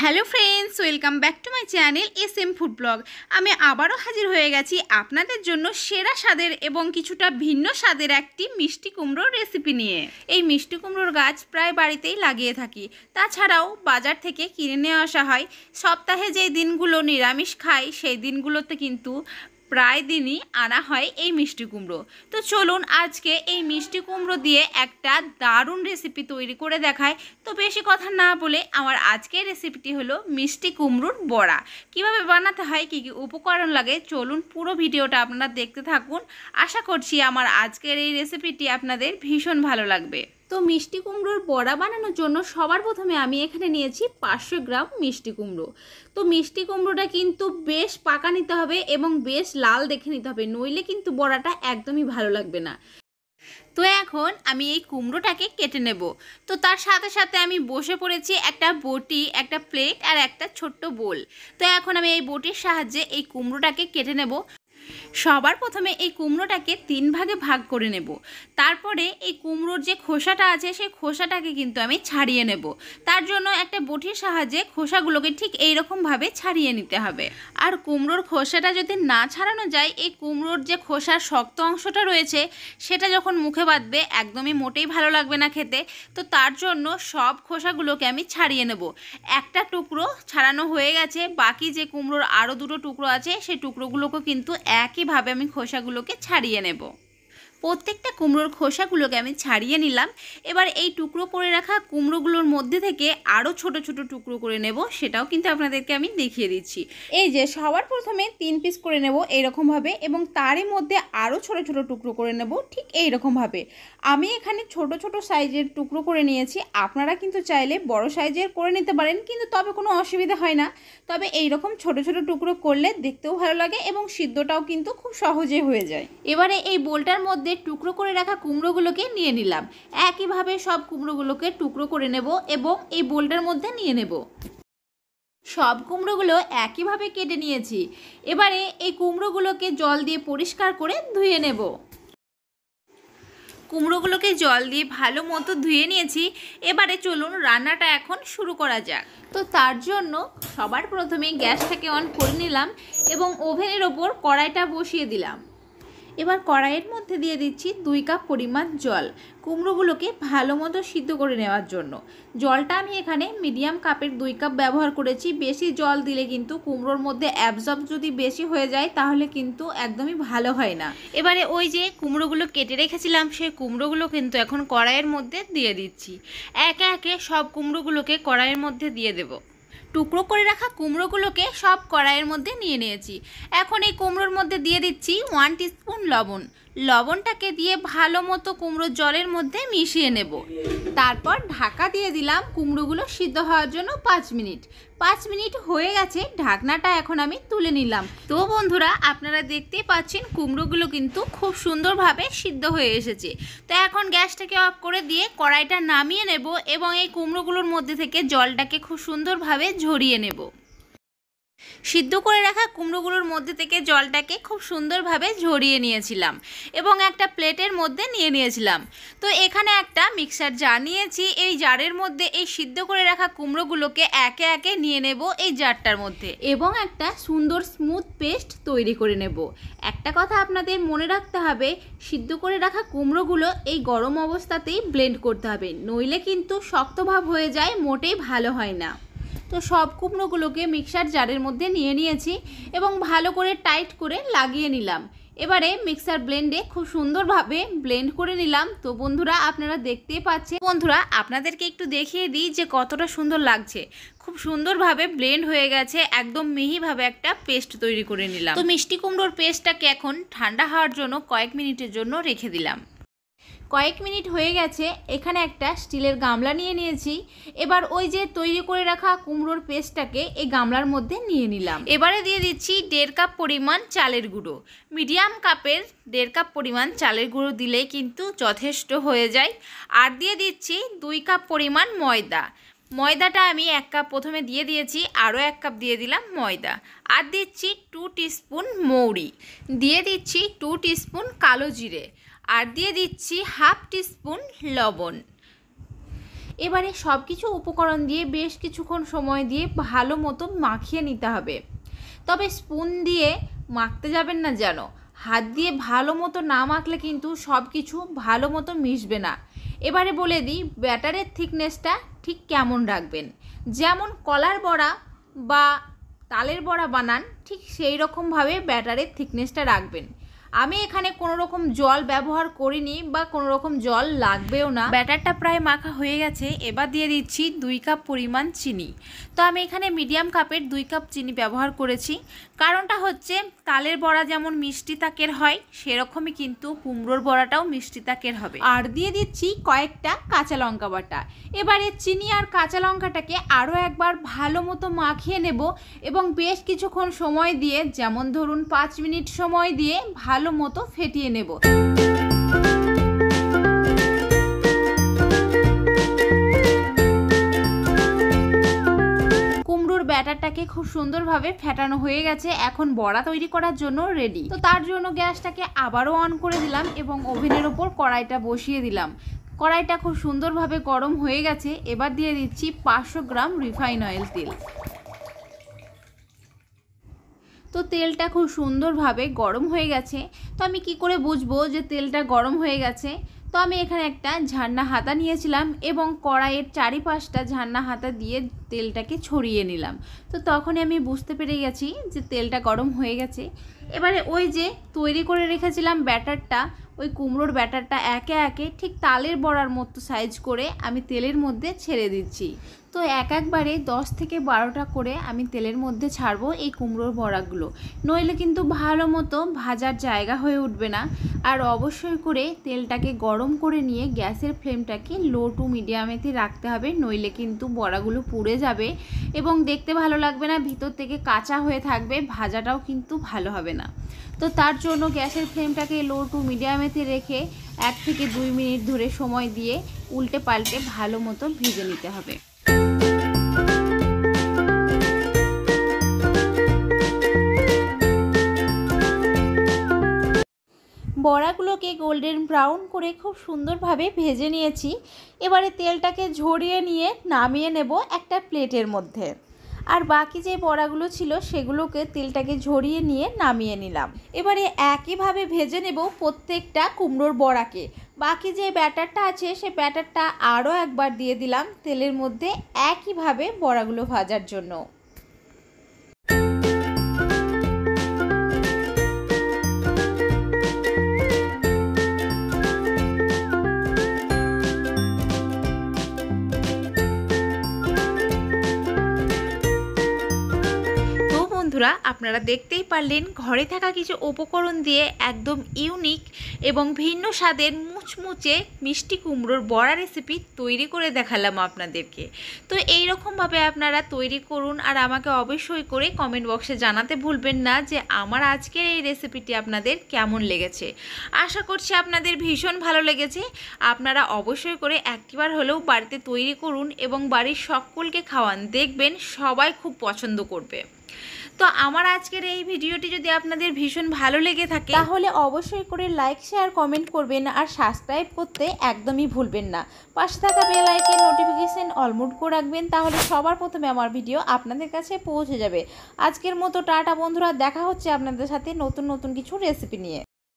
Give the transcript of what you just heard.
hello friends welcome back to my channel S M food blog আমি আবারও হাজির হয়ে গেছি আপনাদের জন্য সেরা স্বাদের এবং কিছুটা ভিন্ন স্বাদের একটি মিষ্টি কুমড়োর রেসিপি নিয়ে এই মিষ্টি কুমড়োর গাছ প্রায় বাড়িতেই লাগিয়ে থাকি তাছাড়াও বাজার থেকে কিনে নিয়ে আসা হয় সপ্তাহে যেই দিনগুলো নিরামিষ খাই সেই দিনগুলোতে কিন্তু প্রায় দিনই আনা হয় এই মিষ্টি কুমড়ো তো চলুন আজকে এই মিষ্টি কুমড়ো দিয়ে একটা দারুণ রেসিপি তৈরি করে দেখায় তো বেশি কথা না বলে আমার আজকের রেসিপিটি হলো মিষ্টি কুমড়োর বড়া কিভাবে বানাতে হয় কী কী উপকরণ লাগে চলুন পুরো ভিডিওটা আপনারা দেখতে থাকুন আশা করছি আমার আজকের এই রেসিপিটি আপনাদের ভীষণ ভালো লাগবে তো মিষ্টি কুমড়োর বড়া বানানোর জন্য সবার প্রথমে আমি এখানে নিয়েছি পাঁচশো গ্রাম মিষ্টি কুমড়ো তো মিষ্টি কুমড়োটা কিন্তু বেশ পাকা নিতে হবে এবং বেশ লাল দেখে নিতে হবে নইলে কিন্তু বড়াটা একদমই ভালো লাগবে না তো এখন আমি এই কুমড়োটাকে কেটে নেব তো তার সাথে সাথে আমি বসে পড়েছি একটা বটি একটা প্লেট আর একটা ছোট্ট বোল তো এখন আমি এই বটির সাহায্যে এই কুমড়োটাকে কেটে নেব সবার প্রথমে এই কুমড়োটাকে তিন ভাগে ভাগ করে নেব তারপরে এই কুমড়োর যে খোসাটা আছে সেই খোসাটাকে কিন্তু আমি ছাড়িয়ে নেব তার জন্য একটা বটির সাহায্যে খোসাগুলোকে ঠিক এইরকমভাবে ছাড়িয়ে নিতে হবে আর কুমড়োর খোসাটা যদি না ছাড়ানো যায় এই কুমড়োর যে খোসার শক্ত অংশটা রয়েছে সেটা যখন মুখে বাঁধবে একদমই মোটেই ভালো লাগবে না খেতে তো তার জন্য সব খোসাগুলোকে আমি ছাড়িয়ে নেব একটা টুকরো ছাড়ানো হয়ে গেছে বাকি যে কুমড়োর আরও দুটো টুকরো আছে সেই টুকরোগুলোকে কিন্তু একইভাবে আমি খোসাগুলোকে ছাড়িয়ে নেবো প্রত্যেকটা কুমড়োর খোসাগুলোকে আমি ছাড়িয়ে নিলাম এবার এই টুকরো করে রাখা কুমড়োগুলোর মধ্যে থেকে আরও ছোট ছোট টুকরো করে নেব সেটাও কিন্তু আপনাদেরকে আমি দেখিয়ে দিচ্ছি এই যে সবার প্রথমে তিন পিস করে নেব এইরকমভাবে এবং তারই মধ্যে আরও ছোট ছোট টুকরো করে নেব ঠিক এই এইরকমভাবে আমি এখানে ছোট ছোট সাইজের টুকরো করে নিয়েছি আপনারা কিন্তু চাইলে বড় সাইজের করে নিতে পারেন কিন্তু তবে কোনো অসুবিধা হয় না তবে এই রকম ছোট ছোট টুকরো করলে দেখতেও ভালো লাগে এবং সিদ্ধটাও কিন্তু খুব সহজে হয়ে যায় এবারে এই বোলটার মধ্যে টুকরো করে রাখা কুমড়োগুলোকে নিয়ে নিলাম একইভাবে সব কুমড়োগুলোকে টুকরো করে নেব এবং এই বোলটার মধ্যে নিয়ে নেব সব কুমড়োগুলো একইভাবে কেটে নিয়েছি এবারে এই কুমড়োগুলোকে জল দিয়ে পরিষ্কার করে ধুয়ে নেব কুমড়োগুলোকে জল দিয়ে ভালো মতো ধুয়ে নিয়েছি এবারে চলুন রান্নাটা এখন শুরু করা যাক তো তার জন্য সবার প্রথমে গ্যাসটাকে অন করে নিলাম এবং ওভেনের ওপর কড়াইটা বসিয়ে দিলাম এবার কড়াইয়ের মধ্যে দিয়ে দিচ্ছি দুই কাপ পরিমাণ জল কুমড়োগুলোকে ভালো মতো সিদ্ধ করে নেওয়ার জন্য জলটা আমি এখানে মিডিয়াম কাপের দুই কাপ ব্যবহার করেছি বেশি জল দিলে কিন্তু কুমড়োর মধ্যে অ্যাবজর্ব যদি বেশি হয়ে যায় তাহলে কিন্তু একদমই ভালো হয় না এবারে ওই যে কুমড়োগুলো কেটে রেখেছিলাম সেই কুমড়োগুলো কিন্তু এখন কড়াইয়ের মধ্যে দিয়ে দিচ্ছি একে একে সব কুমড়োগুলোকে কড়াইয়ের মধ্যে দিয়ে দেবো টুকরো করে রাখা কুমড়োগুলোকে সব কড়াইয়ের মধ্যে নিয়ে নিয়েছি এখন এই কুমড়োর মধ্যে দিয়ে দিচ্ছি ওয়ান টিস্পুন লবণ লবণটাকে দিয়ে ভালো মতো কুমড়োর জলের মধ্যে মিশিয়ে নেব তারপর ঢাকা দিয়ে দিলাম কুমড়োগুলো সিদ্ধ হওয়ার জন্য পাঁচ মিনিট পাঁচ মিনিট হয়ে গেছে ঢাকনাটা এখন আমি তুলে নিলাম তো বন্ধুরা আপনারা দেখতেই পাচ্ছেন কুমড়োগুলো কিন্তু খুব সুন্দরভাবে সিদ্ধ হয়ে এসেছে তো এখন গ্যাসটাকে অফ করে দিয়ে কড়াইটা নামিয়ে নেব এবং এই কুমড়োগুলোর মধ্যে থেকে জলটাকে খুব সুন্দরভাবে ঝরিয়ে নেব সিদ্ধ করে রাখা কুমড়োগুলোর মধ্যে থেকে জলটাকে খুব সুন্দরভাবে ঝরিয়ে নিয়েছিলাম এবং একটা প্লেটের মধ্যে নিয়ে নিয়েছিলাম তো এখানে একটা মিক্সার জার নিয়েছি এই জারের মধ্যে এই সিদ্ধ করে রাখা কুমড়োগুলোকে একে একে নিয়ে নেব এই জারটার মধ্যে এবং একটা সুন্দর স্মুথ পেস্ট তৈরি করে নেব একটা কথা আপনাদের মনে রাখতে হবে সিদ্ধ করে রাখা কুমড়োগুলো এই গরম অবস্থাতেই ব্লেন্ড করতে হবে নইলে কিন্তু শক্তভাব হয়ে যায় মোটেই ভালো হয় না তো সব কুমড়োগুলোকে মিক্সার জারের মধ্যে নিয়ে নিয়েছি এবং ভালো করে টাইট করে লাগিয়ে নিলাম এবারে মিক্সার ব্লেন্ডে খুব সুন্দরভাবে ব্লেন্ড করে নিলাম তো বন্ধুরা আপনারা দেখতেই পাচ্ছেন বন্ধুরা আপনাদেরকে একটু দেখিয়ে দিই যে কতটা সুন্দর লাগছে খুব সুন্দরভাবে ব্লেন্ড হয়ে গেছে একদম মিহিভাবে একটা পেস্ট তৈরি করে নিলাম তো মিষ্টি কুমড়োর পেস্টটাকে এখন ঠান্ডা হওয়ার জন্য কয়েক মিনিটের জন্য রেখে দিলাম কয়েক মিনিট হয়ে গেছে এখানে একটা স্টিলের গামলা নিয়ে নিয়েছি এবার ওই যে তৈরি করে রাখা কুমড়োর পেস্টটাকে এই গামলার মধ্যে নিয়ে নিলাম এবারে দিয়ে দিচ্ছি দেড় কাপ পরিমাণ চালের গুঁড়ো মিডিয়াম কাপের দেড় কাপ পরিমাণ চালের গুঁড়ো দিলে কিন্তু যথেষ্ট হয়ে যায় আর দিয়ে দিচ্ছি দুই কাপ পরিমাণ ময়দা ময়দাটা আমি এক কাপ প্রথমে দিয়ে দিয়েছি আরও এক কাপ দিয়ে দিলাম ময়দা আর দিচ্ছি টু টিস্পুন মৌরি দিয়ে দিচ্ছি টু টিস্পুন কালো জিরে আর দিয়ে দিচ্ছি হাফ টি স্পুন লবণ এবারে সব কিছু উপকরণ দিয়ে বেশ কিছুক্ষণ সময় দিয়ে ভালো মতো মাখিয়ে নিতে হবে তবে স্পুন দিয়ে মাখতে যাবেন না যেন হাত দিয়ে ভালো মতো না মাখলে কিন্তু সব কিছু ভালো মতো মিশবে না এবারে বলে দিই ব্যাটারের থিকনেসটা ঠিক কেমন রাখবেন যেমন কলার বড়া বা তালের বড়া বানান ঠিক সেই রকমভাবে ব্যাটারের থিকনেসটা রাখবেন আমি এখানে কোনো রকম জল ব্যবহার করিনি বা কোনো রকম জল লাগবেও না ব্যাটারটা প্রায় মাখা হয়ে গেছে এবার দিয়ে দিচ্ছি দুই কাপ পরিমাণ চিনি তো আমি এখানে মিডিয়াম কাপের দুই কাপ চিনি ব্যবহার করেছি কারণটা হচ্ছে তালের বড়া যেমন মিষ্টি তাকের হয় সেরকমই কিন্তু কুমড়োর বড়াটাও মিষ্টি তাকের হবে আর দিয়ে দিচ্ছি কয়েকটা কাঁচা লঙ্কা বাটা এবারে চিনি আর কাঁচা লঙ্কাটাকে আরও একবার ভালো মতো মাখিয়ে নেব এবং বেশ কিছুক্ষণ সময় দিয়ে যেমন ধরুন পাঁচ মিনিট সময় দিয়ে ভালো ভালো মতো ফেটিয়ে নেব ব্যাটারটাকে খুব সুন্দরভাবে ফেটানো হয়ে গেছে এখন বড়া তৈরি করার জন্য রেডি তো তার জন্য গ্যাসটাকে আবারও অন করে দিলাম এবং ওভেনের ওপর কড়াইটা বসিয়ে দিলাম কড়াইটা খুব সুন্দরভাবে গরম হয়ে গেছে এবার দিয়ে দিচ্ছি পাঁচশো গ্রাম রিফাইন অয়েল তেল তো তেলটা খুব সুন্দরভাবে গরম হয়ে গেছে তো আমি কি করে বুঝবো যে তেলটা গরম হয়ে গেছে তো আমি এখানে একটা ঝান্না হাতা নিয়েছিলাম এবং কড়াইয়ের চারিপাশটা ঝান্না হাতা দিয়ে তেলটাকে ছড়িয়ে নিলাম তো তখনই আমি বুঝতে পেরে গেছি যে তেলটা গরম হয়ে গেছে এবারে ওই যে তৈরি করে রেখেছিলাম ব্যাটারটা ওই কুমড়োর ব্যাটারটা একে একে ঠিক তালের বড়ার মতো সাইজ করে আমি তেলের মধ্যে ছেড়ে দিচ্ছি তো এক একবারে দশ থেকে বারোটা করে আমি তেলের মধ্যে ছাড়বো এই কুমড়োর বড়াগুলো নইলে কিন্তু ভালো মতো ভাজার জায়গা হয়ে উঠবে না আর অবশ্যই করে তেলটাকে গরম করে নিয়ে গ্যাসের ফ্লেমটাকে লো টু মিডিয়ামেতে রাখতে হবে নইলে কিন্তু বড়াগুলো পুড়ে যাবে এবং দেখতে ভালো লাগবে না ভিতর থেকে কাঁচা হয়ে থাকবে ভাজাটাও কিন্তু ভালো হবে না তো তার জন্য গ্যাসের ফ্লেমটাকে লো টু মিডিয়ামেতে রেখে এক থেকে দুই মিনিট ধরে সময় দিয়ে উল্টে পাল্টে ভালো মতো ভেজে নিতে হবে বড়াগুলোকে গোল্ডেন ব্রাউন করে খুব সুন্দরভাবে ভেজে নিয়েছি এবারে তেলটাকে ঝরিয়ে নিয়ে নামিয়ে নেব একটা প্লেটের মধ্যে আর বাকি যে বড়াগুলো ছিল সেগুলোকে তেলটাকে ঝরিয়ে নিয়ে নামিয়ে নিলাম এবারে একইভাবে ভেজে নেব প্রত্যেকটা কুমড়োর বড়াকে বাকি যে ব্যাটারটা আছে সে ব্যাটারটা আরও একবার দিয়ে দিলাম তেলের মধ্যে একইভাবে বড়াগুলো ভাজার জন্য বন্ধুরা আপনারা দেখতেই পারলেন ঘরে থাকা কিছু উপকরণ দিয়ে একদম ইউনিক এবং ভিন্ন স্বাদের মুচমুচে মিষ্টি কুমড়োর বড়া রেসিপি তৈরি করে দেখালাম আপনাদেরকে তো এই রকমভাবে আপনারা তৈরি করুন আর আমাকে অবশ্যই করে কমেন্ট বক্সে জানাতে ভুলবেন না যে আমার আজকের এই রেসিপিটি আপনাদের কেমন লেগেছে আশা করছি আপনাদের ভীষণ ভালো লেগেছে আপনারা অবশ্যই করে একটিবার হলেও বাড়িতে তৈরি করুন এবং বাড়ির সকলকে খাওয়ান দেখবেন সবাই খুব পছন্দ করবে তো আমার আজকের এই ভিডিওটি যদি আপনাদের ভীষণ ভালো লেগে থাকে তাহলে অবশ্যই করে লাইক শেয়ার কমেন্ট করবেন আর সাবস্ক্রাইব করতে একদমই ভুলবেন না পাশে থাকা বেল আইকন নোটিফিকেশান অলমোড করে রাখবেন তাহলে সবার প্রথমে আমার ভিডিও আপনাদের কাছে পৌঁছে যাবে আজকের মতো টাটা বন্ধুরা দেখা হচ্ছে আপনাদের সাথে নতুন নতুন কিছু রেসিপি নিয়ে